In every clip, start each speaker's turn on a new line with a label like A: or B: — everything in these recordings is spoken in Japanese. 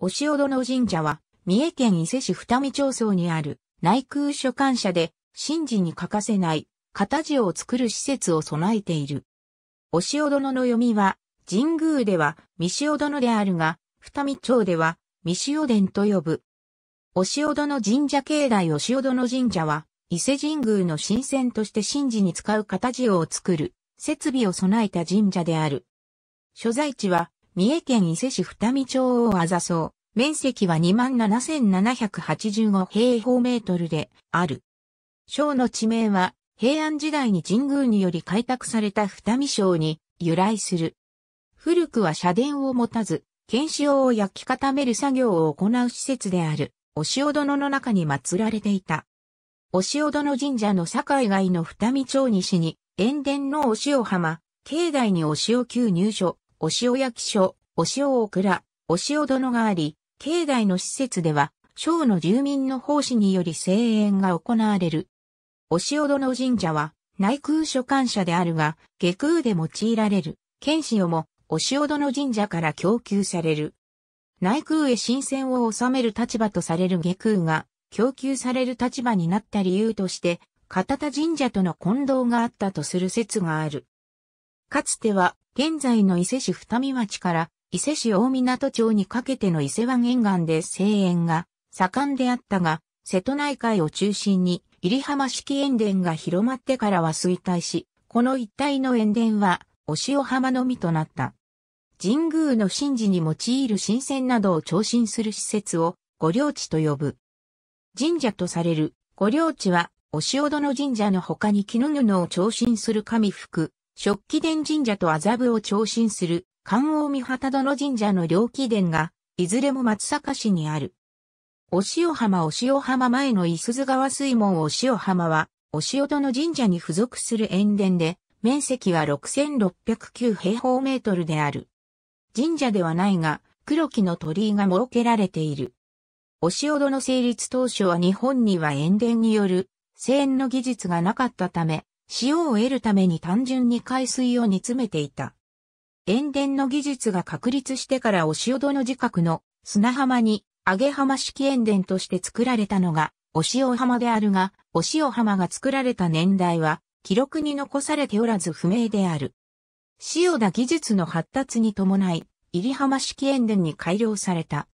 A: 押尾殿神社は、三重県伊勢市二見町村にある内空所管社で、神事に欠かせない、形を作る施設を備えている。押尾殿の読みは、神宮では、三塩殿であるが、二見町では、三塩殿と呼ぶ。押尾殿神社境内押尾殿神社は、伊勢神宮の神仙として神事に使う形を作る、設備を備えた神社である。所在地は、三重県伊勢市二見町をあざそう。面積は27,785平方メートルである。省の地名は平安時代に神宮により開拓された二見省に由来する。古くは社殿を持たず、剣塩を焼き固める作業を行う施設である、お塩殿の中に祀られていた。お塩殿神社の境外の二見町西に、塩田のお塩浜、境内にお塩急入所、お塩焼き所、お塩オクラ、お塩殿があり、境内の施設では、省の住民の奉仕により声援が行われる。お塩殿神社は、内空所管者であるが、下空で用いられる、剣士をも、お塩殿神社から供給される。内空へ新鮮を収める立場とされる下空が、供給される立場になった理由として、片田神社との混同があったとする説がある。かつては現在の伊勢市二見町から伊勢市大港町にかけての伊勢湾沿岸で声援が盛んであったが、瀬戸内海を中心に入浜式塩田が広まってからは衰退し、この一帯の塩田は、お塩浜のみとなった。神宮の神事に用いる神仙などを調神する施設を、御領地と呼ぶ。神社とされる、御領地は、お塩殿神社の他に絹布を調神する神服、食器殿神社と麻布を長身する関王御旗殿神社の両器殿が、いずれも松阪市にある。押尾浜押尾浜前の伊鈴川水門押尾浜は、押尾殿神社に付属する塩田で、面積は6609平方メートルである。神社ではないが、黒木の鳥居が設けられている。押尾殿成立当初は日本には塩田による、製塩の技術がなかったため、塩を得るために単純に海水を煮詰めていた。塩田の技術が確立してからお戸の近くの砂浜に、揚げ浜式塩田として作られたのが、お塩浜であるが、お塩浜が作られた年代は、記録に残されておらず不明である。塩田技術の発達に伴い、入浜式塩田に改良された。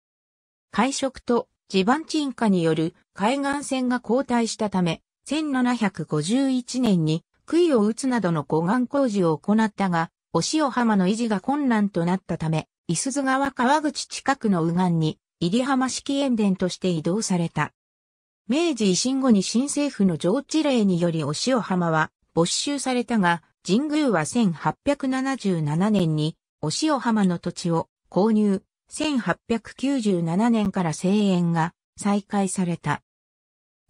A: 海食と地盤沈下による海岸線が交代したため、1751年に杭を打つなどの護岸工事を行ったが、押尾浜の維持が困難となったため、伊鈴川川口近くの右岸に、入浜式塩田として移動された。明治維新後に新政府の上地令により押尾浜は没収されたが、神宮は1877年に押尾浜の土地を購入、1897年から声援が再開された。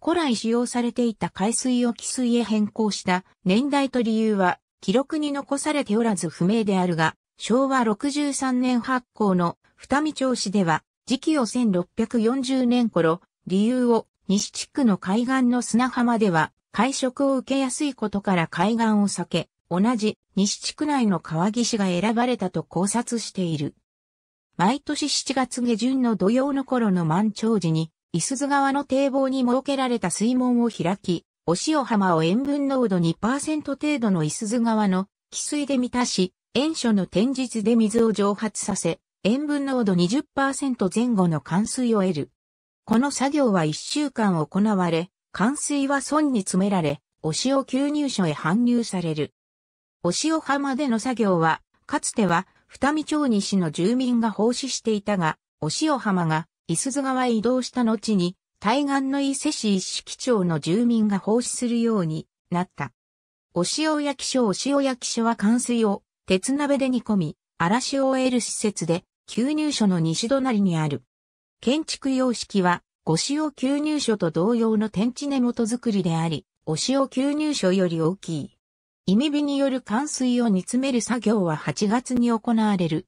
A: 古来使用されていた海水を汽水へ変更した年代と理由は記録に残されておらず不明であるが、昭和63年発行の二見町市では、時期を1640年頃、理由を西地区の海岸の砂浜では、会食を受けやすいことから海岸を避け、同じ西地区内の川岸が選ばれたと考察している。毎年7月下旬の土曜の頃の満潮時に、伊豆津川の堤防に設けられた水門を開き、お塩浜を塩分濃度2%程度の伊豆津川の汽水で満たし、塩所の天日で水を蒸発させ、塩分濃度20%前後の冠水を得る。この作業は1週間行われ、冠水は損に詰められ、お塩吸入所へ搬入される。お塩浜での作業は、かつては、二見町西の住民が奉仕していたが、お塩浜が伊豆津川へ移動した後に、対岸の伊勢市一式町の住民が奉仕するようになった。お塩焼き所お塩焼き所は乾水を鉄鍋で煮込み、嵐を得る施設で、吸入所の西隣にある。建築様式は、五塩吸入所と同様の天地根元作りであり、お塩吸入所より大きい。意味火による乾水を煮詰める作業は8月に行われる。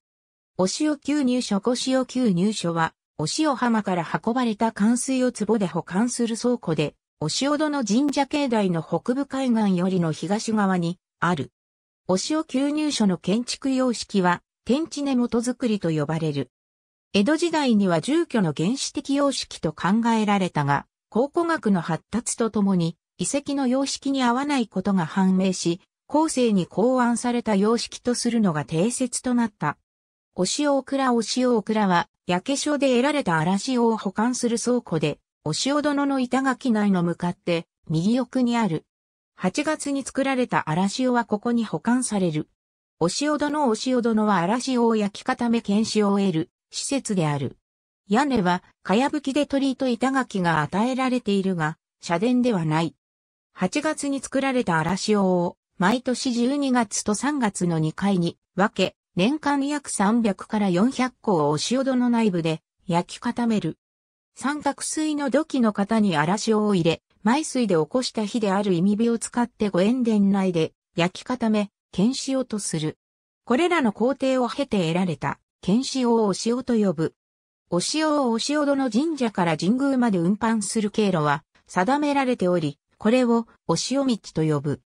A: お塩吸入所五塩吸入所は、お塩浜から運ばれた冠水を壺で保管する倉庫で、お塩戸の神社境内の北部海岸よりの東側にある。お塩吸入所の建築様式は、天地根元づくりと呼ばれる。江戸時代には住居の原始的様式と考えられたが、考古学の発達とともに、遺跡の様式に合わないことが判明し、後世に考案された様式とするのが定説となった。お塩オクラ塩オクラは、焼け所で得られた荒塩を保管する倉庫で、お塩殿の板垣内の向かって、右奥にある。8月に作られた荒塩はここに保管される。お塩殿お塩殿は荒塩を焼き固め検視を得る施設である。屋根は、かやぶきで鳥と板垣が与えられているが、社殿ではない。8月に作られた荒塩を、毎年12月と3月の2回に分け、年間約300から400個をお塩戸の内部で焼き固める。三角錐の土器の型に荒塩を入れ、埋水で起こした火である意味火を使って五塩田内で焼き固め、剣塩とする。これらの工程を経て得られた、剣塩をお塩と呼ぶ。お塩をお塩戸の神社から神宮まで運搬する経路は定められており、これをお塩道と呼ぶ。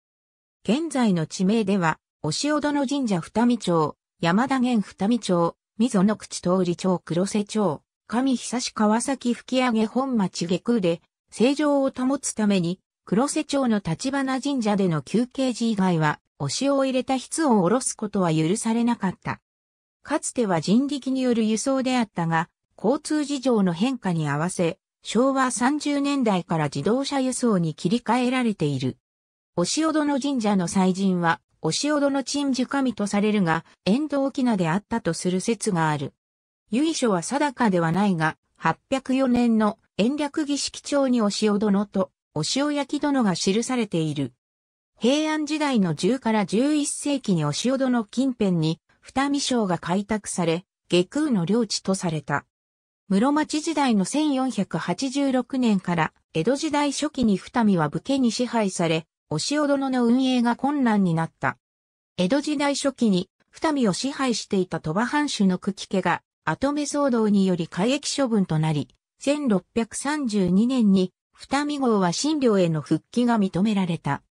A: 現在の地名では、お塩戸の神社二見町、山田源二見町、溝野口通り町黒瀬町、上久川崎吹上本町下空で、正常を保つために、黒瀬町の立花神社での休憩時以外は、お塩を入れた筆を下ろすことは許されなかった。かつては人力による輸送であったが、交通事情の変化に合わせ、昭和30年代から自動車輸送に切り替えられている。お塩殿神社の祭神は、押尾の鎮守神とされるが、遠藤沖であったとする説がある。由緒は定かではないが、804年の延暦儀式帳に押尾殿と押尾焼殿が記されている。平安時代の10から11世紀に押尾殿近辺に二見省が開拓され、下空の領地とされた。室町時代の1486年から江戸時代初期に二見は武家に支配され、押尾殿の運営が困難になった。江戸時代初期に、二見を支配していた鳥羽藩主の久喜家が、後目騒動により改役処分となり、1632年に、二見号は診療への復帰が認められた。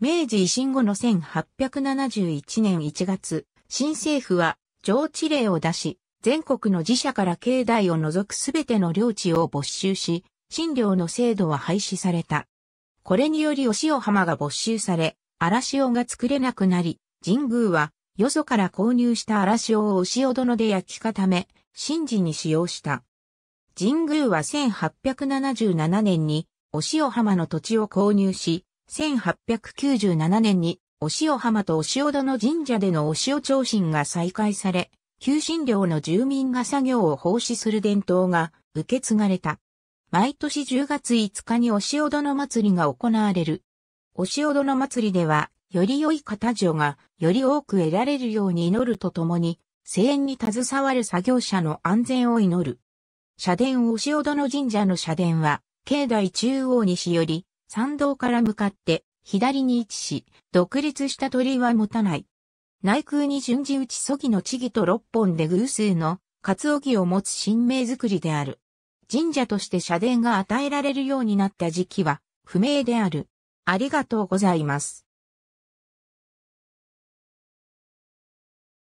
A: 明治維新後の1871年1月、新政府は上地令を出し、全国の寺社から境内を除くすべての領地を没収し、診療の制度は廃止された。これによりお塩浜が没収され、荒潮が作れなくなり、神宮は、よそから購入した荒潮をお尾殿で焼き固め、神事に使用した。神宮は1877年に、お塩浜の土地を購入し、1897年に、お塩浜とお塩殿神社でのお塩長神が再開され、旧神領の住民が作業を奉仕する伝統が受け継がれた。毎年10月5日に押尾殿祭りが行われる。押尾殿祭りでは、より良い方女が、より多く得られるように祈るとともに、声援に携わる作業者の安全を祈る。社殿押尾殿神社の社殿は、境内中央西より、参道から向かって、左に位置し、独立した鳥居は持たない。内空に順次打ちそぎの地義と六本で偶数の、つお木を持つ神明作りである。神社として社殿が与えられるようになった時期は不明である。ありがとうございます。